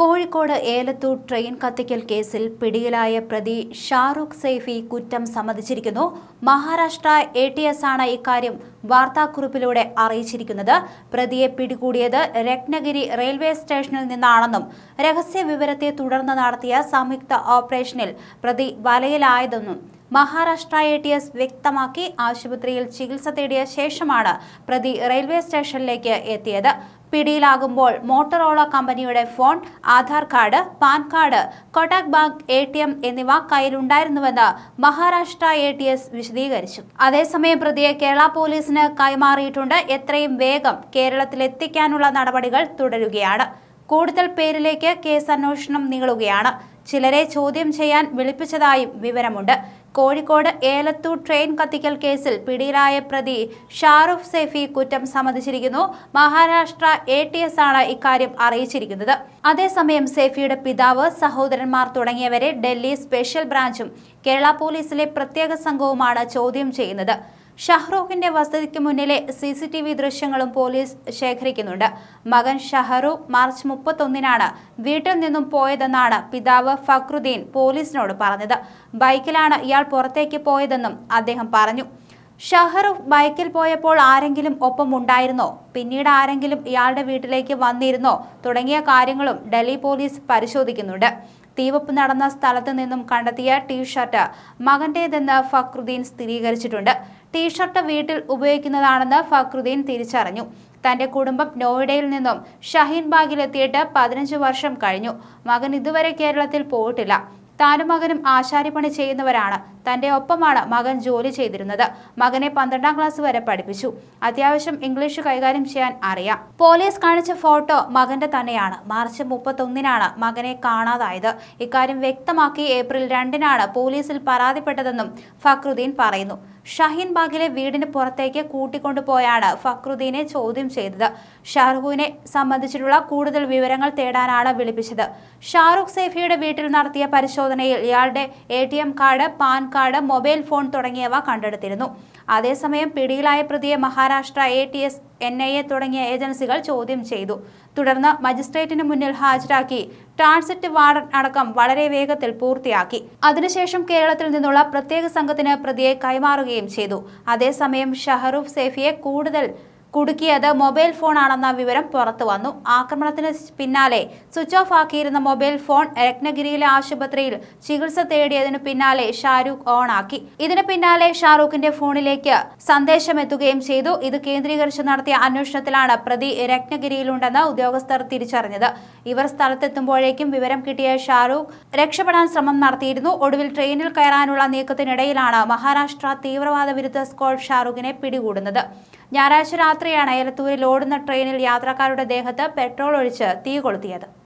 Kozhikode Elathur train കത്തിക്കൽ കേസിൽ പിടിയിലായ പ്രതി ഷാറുഖ് സെയ്ഫി കുറ്റം സമ്മതിച്ചിരിക്കുന്നു മഹാരാഷ്ട്ര എ ടി എസ് ആണ് ഇക്കാര്യം വാർത്താക്കുറിപ്പിലൂടെ അറിയിച്ചിരിക്കുന്നത് പ്രതിയെ പിടികൂടിയത് രത്നഗിരി റെയിൽവേ സ്റ്റേഷനിൽ നിന്നാണെന്നും രഹസ്യ വിവരത്തെ തുടർന്ന് നടത്തിയ സംയുക്ത ഓപ്പറേഷനിൽ പ്രതി വലയിലായതെന്നും മഹാരാഷ്ട്ര എ ടി എസ് വ്യക്തമാക്കി ആശുപത്രിയിൽ ചികിത്സ തേടിയ ശേഷമാണ് പ്രതി റെയിൽവേ സ്റ്റേഷനിലേക്ക് എത്തിയത് പിടിയിലാകുമ്പോൾ മോട്ടറോള കമ്പനിയുടെ phone Aadhaar card PAN card Kotak bank A T M എന്നിവ കയ്യിലുണ്ടായിരുന്നുവെന്ന് മഹാരാഷ്ട്ര എ ടി എസ് വിശദീകരിച്ചു അതേസമയം പ്രതിയെ കേരള പോലീസിന് കൈമാറിയിട്ടുണ്ട് എത്രയും വേഗം കേരളത്തിലെത്തിക്കാനുള്ള നടപടികൾ തുടരുകയാണ് കൂടുതൽ പേരിലേക്ക് കേസ് അന്വേഷണം നീളുകയാണ് ചിലരെ ചോദ്യം ചെയ്യാൻ വിളിപ്പിച്ചതായും വിവരമുണ്ട് കോഴിക്കോട് ഏലത്തൂർ ട്രെയിൻ കത്തിക്കൽ കേസിൽ പിടിയിലായ പ്രതി ഷാറുഫ് സേഫി കുറ്റം സമ്മതിച്ചിരിക്കുന്നു മഹാരാഷ്ട്ര എ ടി എസ് ആണ് ഇക്കാര്യം അറിയിച്ചിരിക്കുന്നത് അതേസമയം സേഫിയുടെ പിതാവ് സഹോദരന്മാർ തുടങ്ങിയവരെ ഡൽഹി സ്പെഷ്യൽ ബ്രാഞ്ചും കേരള പോലീസിലെ പ്രത്യേക സംഘവുമാണ് ചോദ്യം ചെയ്യുന്നത് ഷഹ്റൂഖിന്റെ വസതിക്ക് മുന്നിലെ സി സി ടി വി ദൃശ്യങ്ങളും പോലീസ് ശേഖരിക്കുന്നുണ്ട് മകൻ ഷഹറൂഖ് മാർച്ച് മുപ്പത്തൊന്നിനാണ് വീട്ടിൽ നിന്നും പോയതെന്നാണ് പിതാവ് ഫക്രുദ്ദീൻ പോലീസിനോട് പറഞ്ഞത് ബൈക്കിലാണ് ഇയാൾ പുറത്തേക്ക് പോയതെന്നും അദ്ദേഹം പറഞ്ഞു ഷഹറുഫ് ബൈക്കിൽ പോയപ്പോൾ ആരെങ്കിലും ഒപ്പം ഉണ്ടായിരുന്നോ പിന്നീട് ആരെങ്കിലും ഇയാളുടെ വീട്ടിലേക്ക് വന്നിരുന്നോ തുടങ്ങിയ കാര്യങ്ങളും ഡൽഹി പോലീസ് പരിശോധിക്കുന്നുണ്ട് തീവപ്പ് നടന്ന സ്ഥലത്ത് നിന്നും കണ്ടെത്തിയ ഷർട്ട് മകന്റേതെന്ന് ഫക്രുദ്ദീൻ സ്ഥിരീകരിച്ചിട്ടുണ്ട് ടീഷർട്ട് വീട്ടിൽ ഉപയോഗിക്കുന്നതാണെന്ന് ഫക്രുദ്ദീൻ തിരിച്ചറിഞ്ഞു തന്റെ കുടുംബം നോയിഡയിൽ നിന്നും ഷഹീൻബാഗിൽ എത്തിയിട്ട് പതിനഞ്ച് വർഷം കഴിഞ്ഞു മകൻ ഇതുവരെ കേരളത്തിൽ പോയിട്ടില്ല താനും മകനും ആശാരിപ്പണി ചെയ്യുന്നവരാണ് തന്റെ ഒപ്പമാണ് മകൻ ജോലി ചെയ്തിരുന്നത് മകനെ പന്ത്രണ്ടാം ക്ലാസ് വരെ പഠിപ്പിച്ചു അത്യാവശ്യം ഇംഗ്ലീഷ് കൈകാര്യം ചെയ്യാൻ അറിയാം പോലീസ് കാണിച്ച ഫോട്ടോ മകന്റെ തന്നെയാണ് മാർച്ച് മുപ്പത്തൊന്നിനാണ് മകനെ കാണാതായത് ഇക്കാര്യം വ്യക്തമാക്കി ഏപ്രിൽ രണ്ടിനാണ് പോലീസിൽ പരാതിപ്പെട്ടതെന്നും ഫക്രുദ്ദീൻ പറയുന്നു ഷഹീൻബാഗിലെ വീടിന് പുറത്തേക്ക് കൂട്ടിക്കൊണ്ടുപോയാണ് ഫക്രുദ്ദീനെ ചോദ്യം ചെയ്തത് ഷാറുഖുവിനെ സംബന്ധിച്ചിട്ടുള്ള കൂടുതൽ വിവരങ്ങൾ തേടാനാണ് വിളിപ്പിച്ചത് ഷാറുഖ് സേഫിയുടെ വീട്ടിൽ നടത്തിയ പരിശോധനയിൽ ഇയാളുടെ A card PAN card mobile phone തുടങ്ങിയവ കണ്ടെടുത്തിരുന്നു അതേസമയം പിടിയിലായ പ്രതിയെ Maharashtra A T S N I A തുടങ്ങിയ ഏജൻസികൾ ചോദ്യം ചെയ്തു തുടർന്ന് മജിസ്ട്രേറ്റിന് മുന്നിൽ ഹാജരാക്കി ട്രാൻസിറ്റ് വാറണ്ട് അടക്കം വളരെ വേഗത്തിൽ പൂർത്തിയാക്കി അതിനുശേഷം കേരളത്തിൽ നിന്നുള്ള പ്രത്യേക സംഘത്തിന് പ്രതിയെ കൈമാറുകയും ചെയ്തു അതേസമയം ഷഹറൂഫ് സേഫിയെ കൂടുതൽ കുടുക്കിയത് മൊബൈൽ ഫോണാണെന്ന വിവരം പുറത്തുവന്നു ആക്രമണത്തിന് പിന്നാലെ സ്വിച്ച് ഓഫ് ആക്കിയിരുന്ന മൊബൈൽ ഫോൺ രത്നഗിരിയിലെ ആശുപത്രിയിൽ ചികിത്സ തേടിയതിനു പിന്നാലെ ഷാരൂഖ് ഓൺ ആക്കി ഇതിനു പിന്നാലെ ഷാറൂഖിന്റെ ഫോണിലേക്ക് സന്ദേശം എത്തുകയും ചെയ്തു ഇത് കേന്ദ്രീകരിച്ച് നടത്തിയ അന്വേഷണത്തിലാണ് പ്രതി രത്നഗിരിയിലുണ്ടെന്ന് ഉദ്യോഗസ്ഥർ തിരിച്ചറിഞ്ഞത് ഇവർ സ്ഥലത്തെത്തുമ്പോഴേക്കും വിവരം കിട്ടിയ ഷാരൂഖ് രക്ഷപ്പെടാൻ ശ്രമം നടത്തിയിരുന്നു ഒടുവിൽ ട്രെയിനിൽ കയറാനുള്ള നീക്കത്തിനിടയിലാണ് മഹാരാഷ്ട്ര തീവ്രവാദ വിരുദ്ധ സ്ക്വാഡ് ഷാറൂഖിനെ പിടികൂടുന്നത് ഞായറാഴ്ച രാത്രി രാത്രിയാണ് എലത്തൂരിൽ ഓടുന്ന ട്രെയിനിൽ യാത്രക്കാരുടെ ദേഹത്ത് പെട്രോൾ ഒഴിച്ച് തീ കൊളുത്തിയത്